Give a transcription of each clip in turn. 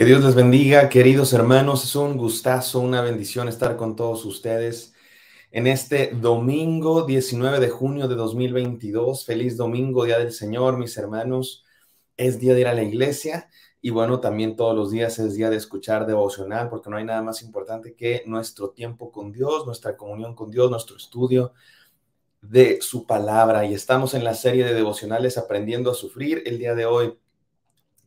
Que Dios les bendiga, queridos hermanos. Es un gustazo, una bendición estar con todos ustedes en este domingo 19 de junio de 2022. Feliz domingo, Día del Señor, mis hermanos. Es día de ir a la iglesia y bueno, también todos los días es día de escuchar devocional porque no hay nada más importante que nuestro tiempo con Dios, nuestra comunión con Dios, nuestro estudio de su palabra. Y estamos en la serie de devocionales Aprendiendo a Sufrir. El día de hoy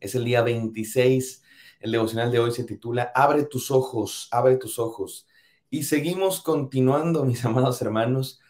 es el día 26 el devocional de hoy se titula Abre tus ojos, abre tus ojos. Y seguimos continuando, mis amados hermanos,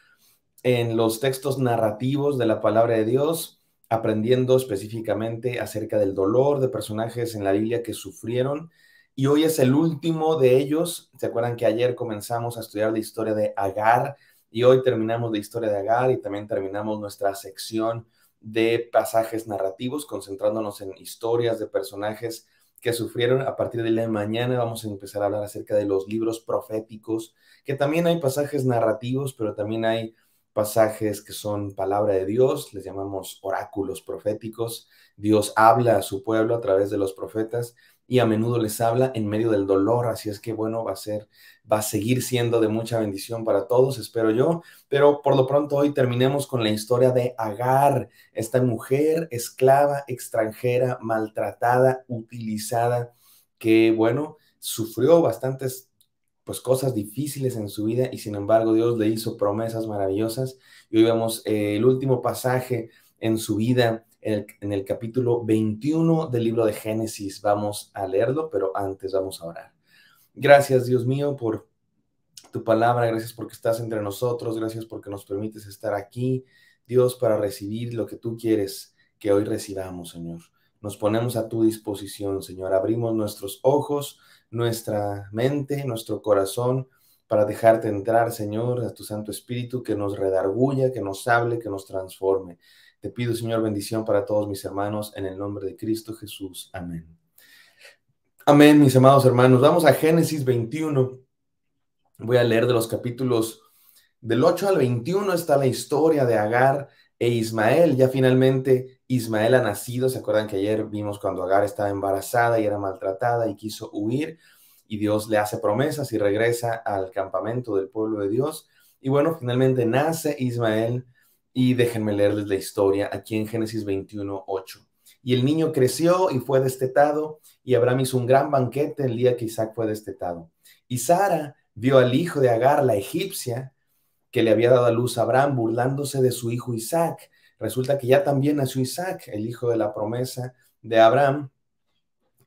en los textos narrativos de la palabra de Dios, aprendiendo específicamente acerca del dolor de personajes en la Biblia que sufrieron. Y hoy es el último de ellos. ¿Se acuerdan que ayer comenzamos a estudiar la historia de Agar? Y hoy terminamos la historia de Agar y también terminamos nuestra sección de pasajes narrativos, concentrándonos en historias de personajes que sufrieron. A partir de la mañana vamos a empezar a hablar acerca de los libros proféticos, que también hay pasajes narrativos, pero también hay pasajes que son palabra de Dios, les llamamos oráculos proféticos. Dios habla a su pueblo a través de los profetas y a menudo les habla en medio del dolor, así es que bueno, va a ser, va a seguir siendo de mucha bendición para todos, espero yo, pero por lo pronto hoy terminemos con la historia de Agar, esta mujer esclava, extranjera, maltratada, utilizada, que bueno, sufrió bastantes pues cosas difíciles en su vida y sin embargo Dios le hizo promesas maravillosas y hoy vemos eh, el último pasaje en su vida en el, capítulo 21 del libro de Génesis vamos a leerlo, pero antes vamos a orar. Gracias, Dios mío, por tu palabra, gracias porque estás entre nosotros, gracias porque nos permites estar aquí, Dios, para recibir lo que tú quieres que hoy recibamos, Señor. Nos ponemos a tu disposición, Señor. Abrimos nuestros ojos, nuestra mente, nuestro corazón, para dejarte entrar, Señor, a tu Santo Espíritu, que nos redarguya, que nos hable, que nos transforme. Te pido, Señor, bendición para todos mis hermanos en el nombre de Cristo Jesús. Amén. Amén, mis amados hermanos. Vamos a Génesis 21. Voy a leer de los capítulos del 8 al 21 está la historia de Agar e Ismael. Ya finalmente Ismael ha nacido. ¿Se acuerdan que ayer vimos cuando Agar estaba embarazada y era maltratada y quiso huir? Y Dios le hace promesas y regresa al campamento del pueblo de Dios. Y bueno, finalmente nace Ismael y déjenme leerles la historia aquí en Génesis 21, 8. Y el niño creció y fue destetado, y Abraham hizo un gran banquete el día que Isaac fue destetado. Y Sara vio al hijo de Agar, la egipcia, que le había dado a luz a Abraham, burlándose de su hijo Isaac. Resulta que ya también nació Isaac, el hijo de la promesa de Abraham,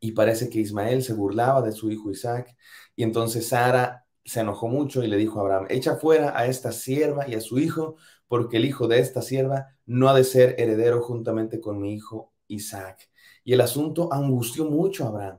y parece que Ismael se burlaba de su hijo Isaac. Y entonces Sara se enojó mucho y le dijo a Abraham, echa fuera a esta sierva y a su hijo, porque el hijo de esta sierva no ha de ser heredero juntamente con mi hijo Isaac. Y el asunto angustió mucho a Abraham,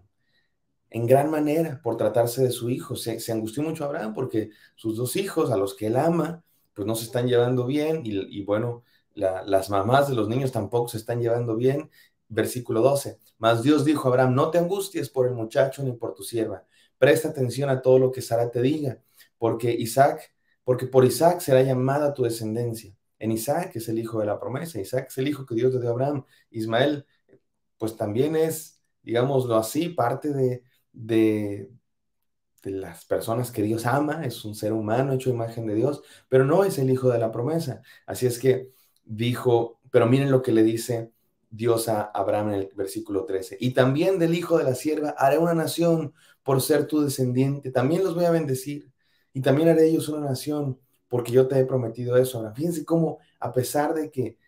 en gran manera, por tratarse de su hijo. Se, angustió mucho a Abraham porque sus dos hijos, a los que él ama, pues no se están llevando bien y, bueno, las mamás de los niños tampoco se están llevando bien. Versículo 12. Mas Dios dijo a Abraham, no te angusties por el muchacho ni por tu sierva Presta atención a todo lo que Sara te diga, porque Isaac, porque por Isaac será llamada tu descendencia. En Isaac es el hijo de la promesa, Isaac es el hijo que Dios te dio a Abraham. Ismael, pues también es, digámoslo así, parte de, de, de las personas que Dios ama, es un ser humano hecho imagen de Dios, pero no es el hijo de la promesa. Así es que dijo, pero miren lo que le dice Dios a Abraham en el versículo 13. Y también del hijo de la sierva haré una nación por ser tu descendiente, también los voy a bendecir y también haré ellos una nación, porque yo te he prometido eso. Ahora, fíjense cómo, a pesar de que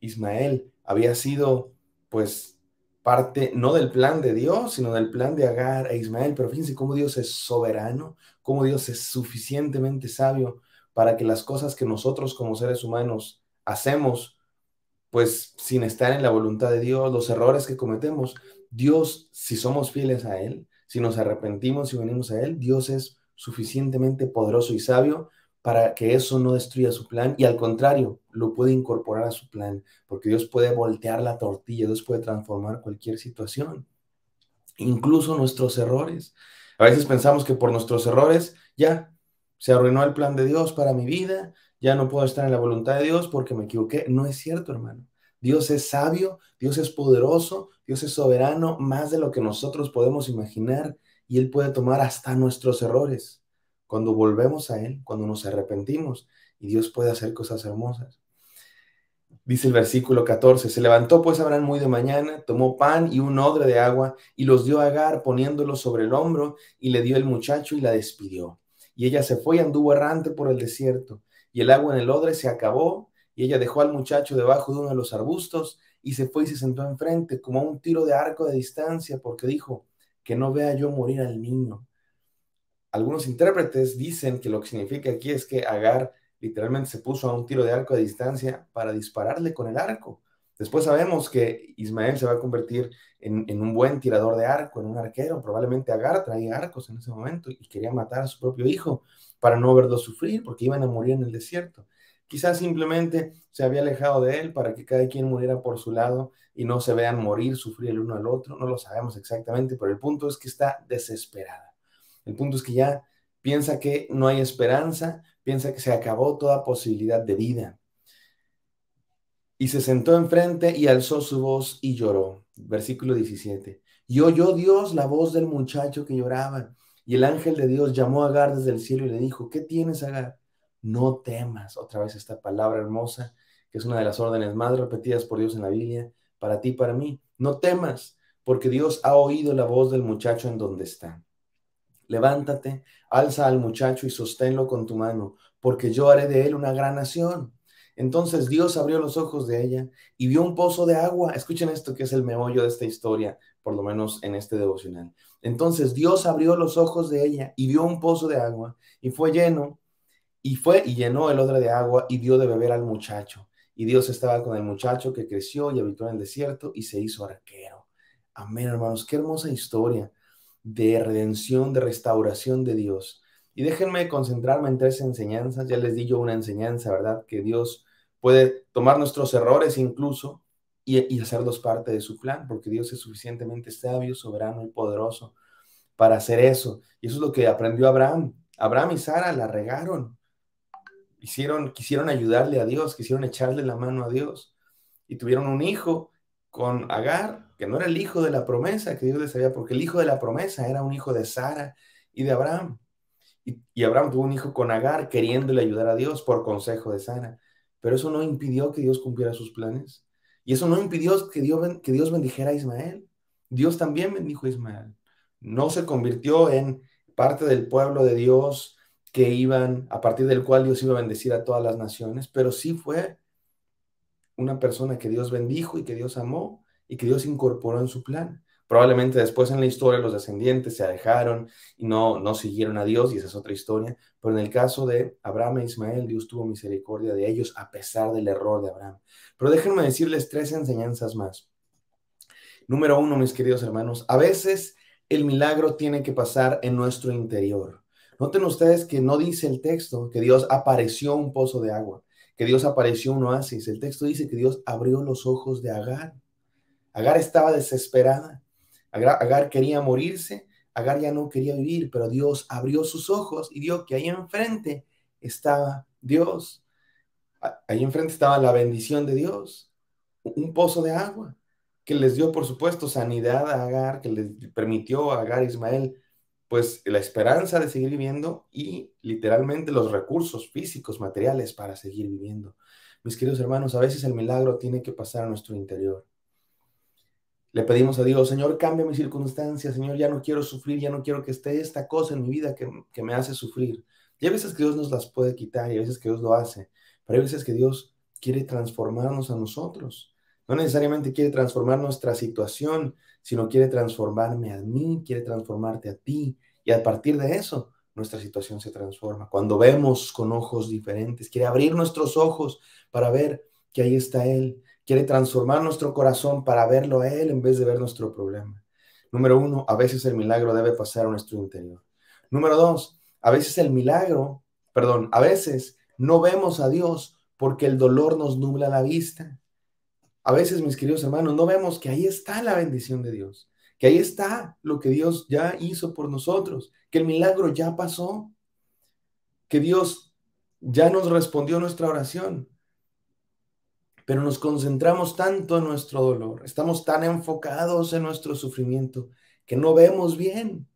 Ismael había sido, pues, parte no del plan de Dios, sino del plan de Agar e Ismael, pero fíjense cómo Dios es soberano, cómo Dios es suficientemente sabio para que las cosas que nosotros como seres humanos hacemos, pues sin estar en la voluntad de Dios, los errores que cometemos, Dios, si somos fieles a Él, si nos arrepentimos y venimos a Él, Dios es suficientemente poderoso y sabio para que eso no destruya su plan y al contrario, lo puede incorporar a su plan, porque Dios puede voltear la tortilla, Dios puede transformar cualquier situación, incluso nuestros errores. A veces pensamos que por nuestros errores ya se arruinó el plan de Dios para mi vida, ya no puedo estar en la voluntad de Dios porque me equivoqué. No es cierto, hermano. Dios es sabio, Dios es poderoso, Dios es soberano, más de lo que nosotros podemos imaginar, y Él puede tomar hasta nuestros errores. Cuando volvemos a Él, cuando nos arrepentimos, y Dios puede hacer cosas hermosas. Dice el versículo 14, se levantó pues Abraham muy de mañana, tomó pan y un odre de agua y los dio a Agar poniéndolo sobre el hombro y le dio el muchacho y la despidió. Y ella se fue y anduvo errante por el desierto y el agua en el odre se acabó y ella dejó al muchacho debajo de uno de los arbustos y se fue y se sentó enfrente, como a un tiro de arco de distancia, porque dijo, que no vea yo morir al niño. Algunos intérpretes dicen que lo que significa aquí es que Agar literalmente se puso a un tiro de arco de distancia para dispararle con el arco. Después sabemos que Ismael se va a convertir en, en un buen tirador de arco, en un arquero. Probablemente Agar traía arcos en ese momento y quería matar a su propio hijo para no verlo sufrir porque iban a morir en el desierto. Quizás simplemente se había alejado de él para que cada quien muriera por su lado y no se vean morir, sufrir el uno al otro. No lo sabemos exactamente, pero el punto es que está desesperada. El punto es que ya piensa que no hay esperanza, piensa que se acabó toda posibilidad de vida. Y se sentó enfrente y alzó su voz y lloró. Versículo 17. Y oyó Dios la voz del muchacho que lloraba. Y el ángel de Dios llamó a Agar desde el cielo y le dijo, ¿qué tienes, Agar? no temas. Otra vez esta palabra hermosa, que es una de las órdenes más repetidas por Dios en la Biblia, para ti, y para mí. No temas, porque Dios ha oído la voz del muchacho en donde está. Levántate, alza al muchacho y sosténlo con tu mano, porque yo haré de él una gran nación. Entonces Dios abrió los ojos de ella y vio un pozo de agua. Escuchen esto que es el meollo de esta historia, por lo menos en este devocional. Entonces Dios abrió los ojos de ella y vio un pozo de agua y fue lleno y fue y llenó el odre de agua y dio de beber al muchacho. Y Dios estaba con el muchacho que creció y habitó en el desierto y se hizo arquero. Amén, hermanos. Qué hermosa historia de redención, de restauración de Dios. Y déjenme concentrarme en tres enseñanzas. Ya les di yo una enseñanza, ¿verdad? Que Dios puede tomar nuestros errores incluso y, y hacerlos parte de su plan, porque Dios es suficientemente sabio, soberano y poderoso para hacer eso. Y eso es lo que aprendió Abraham. Abraham y Sara la regaron, hicieron, quisieron ayudarle a Dios, quisieron echarle la mano a Dios y tuvieron un hijo con Agar, que no era el hijo de la promesa que Dios les sabía, porque el hijo de la promesa era un hijo de Sara y de Abraham. Y, Abraham tuvo un hijo con Agar queriéndole ayudar a Dios por consejo de Sara. Pero eso no impidió que Dios cumpliera sus planes. Y eso no impidió que Dios, que Dios bendijera a Ismael. Dios también bendijo a Ismael. No se convirtió en parte del pueblo de Dios que iban, a partir del cual Dios iba a bendecir a todas las naciones, pero sí fue una persona que Dios bendijo y que Dios amó y que Dios incorporó en su plan. Probablemente después en la historia los descendientes se alejaron y no, no siguieron a Dios, y esa es otra historia. Pero en el caso de Abraham e Ismael, Dios tuvo misericordia de ellos a pesar del error de Abraham. Pero déjenme decirles tres enseñanzas más. Número uno, mis queridos hermanos, a veces el milagro tiene que pasar en nuestro interior. Noten ustedes que no dice el texto que Dios apareció un pozo de agua, que Dios apareció un oasis. El texto dice que Dios abrió los ojos de Agar. Agar estaba desesperada. Agar, quería morirse. Agar ya no quería vivir, pero Dios abrió sus ojos y vio que ahí enfrente estaba Dios. Ahí enfrente estaba la bendición de Dios, un pozo de agua que les dio, por supuesto, sanidad a Agar, que les permitió a Agar e Ismael pues la esperanza de seguir viviendo y literalmente los recursos físicos, materiales para seguir viviendo. Mis queridos hermanos, a veces el milagro tiene que pasar a nuestro interior. Le pedimos a Dios, Señor, cambia mis circunstancias, Señor, ya no quiero sufrir, ya no quiero que esté esta cosa en mi vida que, me hace sufrir. Y a veces que Dios nos las puede quitar y a veces que Dios lo hace, pero hay veces que Dios quiere transformarnos a nosotros. No necesariamente quiere transformar nuestra situación, sino quiere transformarme a mí, quiere transformarte a ti. Y a partir de eso, nuestra situación se transforma. Cuando vemos con ojos diferentes, quiere abrir nuestros ojos para ver que ahí está Él. Quiere transformar nuestro corazón para verlo a Él en vez de ver nuestro problema. Número uno, a veces el milagro debe pasar a nuestro interior. Número dos, a veces el milagro, perdón, a veces no vemos a Dios porque el dolor nos nubla la vista a veces, mis queridos hermanos, no vemos que ahí está la bendición de Dios, que ahí está lo que Dios ya hizo por nosotros, que el milagro ya pasó, que Dios ya nos respondió nuestra oración. Pero nos concentramos tanto en nuestro dolor, estamos tan enfocados en nuestro sufrimiento que no vemos bien.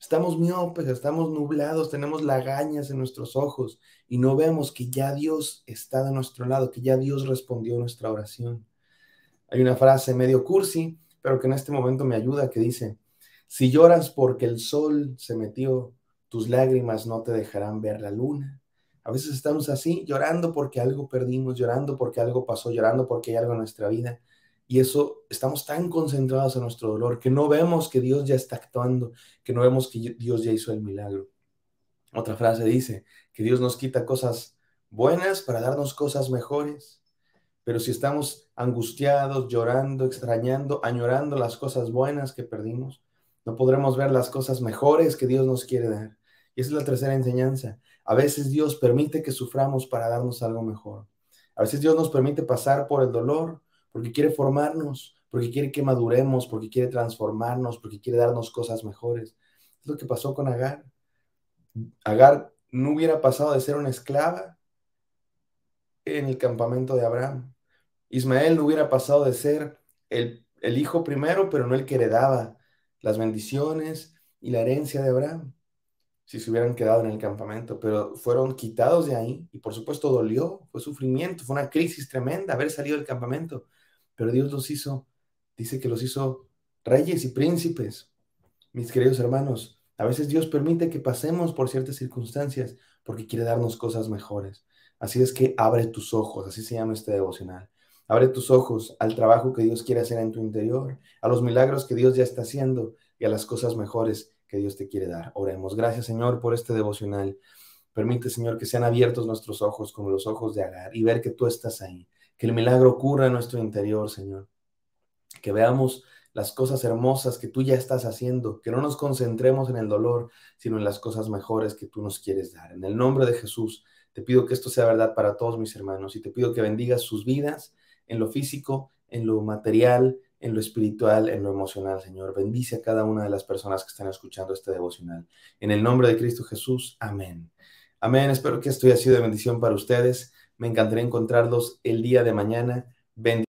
Estamos miopes, estamos nublados, tenemos lagañas en nuestros ojos y no vemos que ya Dios está de nuestro lado, que ya Dios respondió nuestra oración. Hay una frase medio cursi, pero que en este momento me ayuda, que dice, si lloras porque el sol se metió, tus lágrimas no te dejarán ver la luna. A veces estamos así, llorando porque algo perdimos, llorando porque algo pasó, llorando porque hay algo en nuestra vida. Y eso, estamos tan concentrados en nuestro dolor que no vemos que Dios ya está actuando, que no vemos que Dios ya hizo el milagro. Otra frase dice que Dios nos quita cosas buenas para darnos cosas mejores. Pero si estamos angustiados, llorando, extrañando, añorando las cosas buenas que perdimos, no podremos ver las cosas mejores que Dios nos quiere dar. Y esa es la tercera enseñanza. A veces Dios permite que suframos para darnos algo mejor. A veces Dios nos permite pasar por el dolor porque quiere formarnos, porque quiere que maduremos, porque quiere transformarnos, porque quiere darnos cosas mejores. Es lo que pasó con Agar. Agar no hubiera pasado de ser una esclava en el campamento de Abraham. Ismael no hubiera pasado de ser el, el hijo primero, pero no el que heredaba las bendiciones y la herencia de Abraham, si se hubieran quedado en el campamento, pero fueron quitados de ahí y por supuesto dolió, fue sufrimiento, fue una crisis tremenda haber salido del campamento, pero Dios los hizo, dice que los hizo reyes y príncipes. Mis queridos hermanos, a veces Dios permite que pasemos por ciertas circunstancias porque quiere darnos cosas mejores, Así es que abre tus ojos, así se llama este devocional. Abre tus ojos al trabajo que Dios quiere hacer en tu interior, a los milagros que Dios ya está haciendo y a las cosas mejores que Dios te quiere dar. Oremos. Gracias, Señor, por este devocional. Permite, Señor, que sean abiertos nuestros ojos como los ojos de Agar y ver que tú estás ahí. Que el milagro ocurra en nuestro interior, Señor. Que veamos las cosas hermosas que tú ya estás haciendo. Que no nos concentremos en el dolor, sino en las cosas mejores que tú nos quieres dar. En el nombre de Jesús. Te pido que esto sea verdad para todos mis hermanos y te pido que bendigas sus vidas en lo físico, en lo material, en lo espiritual, en lo emocional, Señor. Bendice a cada una de las personas que están escuchando este devocional. En el nombre de Cristo Jesús, amén. Amén. Espero que esto haya sido de bendición para ustedes. Me encantaría encontrarlos el día de mañana. Bendiciones.